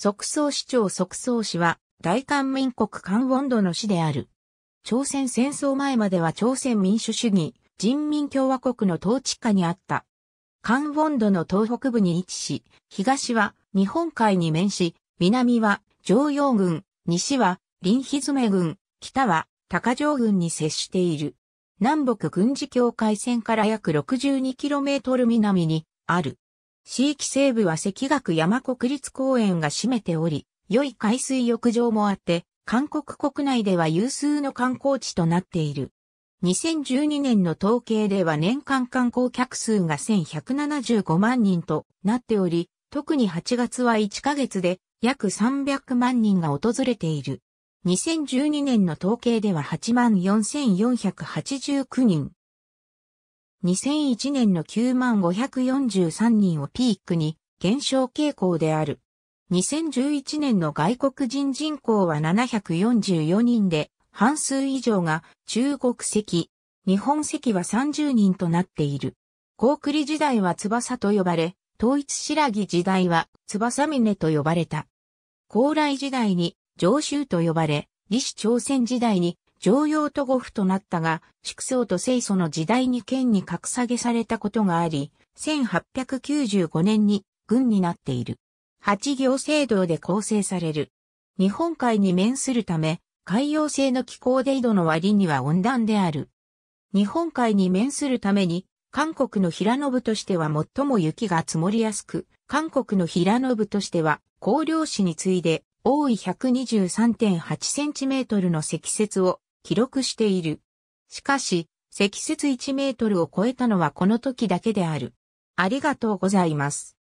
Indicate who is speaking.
Speaker 1: 即総市長即総市は、大韓民国関温度の市である。朝鮮戦争前までは朝鮮民主主義、人民共和国の統治下にあった。関温度の東北部に位置し、東は日本海に面し、南は常用軍、西は林蹄軍、北は高城軍に接している。南北軍事境界線から約 62km 南にある。地域西部は赤学山国立公園が占めており、良い海水浴場もあって、韓国国内では有数の観光地となっている。2012年の統計では年間観光客数が1175万人となっており、特に8月は1ヶ月で約300万人が訪れている。2012年の統計では84,489人、2001年の9543人をピークに減少傾向である。2011年の外国人人口は744人で、半数以上が中国籍、日本籍は30人となっている。高栗時代は翼と呼ばれ、統一白木時代は翼峰と呼ばれた。高麗時代に上州と呼ばれ、李氏朝鮮時代に常用と護府となったが、祝宗と清祖の時代に県に格下げされたことがあり、1895年に軍になっている。八行制度で構成される。日本海に面するため、海洋性の気候で緯度の割には温暖である。日本海に面するために、韓国の平野部としては最も雪が積もりやすく、韓国の平野部としては、高陵市に次いで、多い123.8センチメートルの積雪を記録している。しかし、積雪1メートルを超えたのはこの時だけである。ありがとうございます。